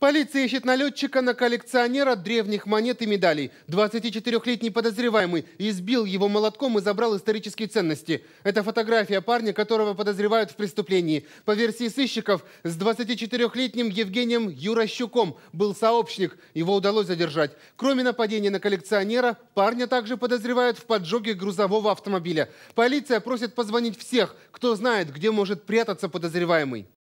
Полиция ищет налетчика на коллекционера древних монет и медалей. 24-летний подозреваемый избил его молотком и забрал исторические ценности. Это фотография парня, которого подозревают в преступлении. По версии сыщиков, с 24-летним Евгением Юрощуком был сообщник. Его удалось задержать. Кроме нападения на коллекционера, парня также подозревают в поджоге грузового автомобиля. Полиция просит позвонить всех, кто знает, где может прятаться подозреваемый.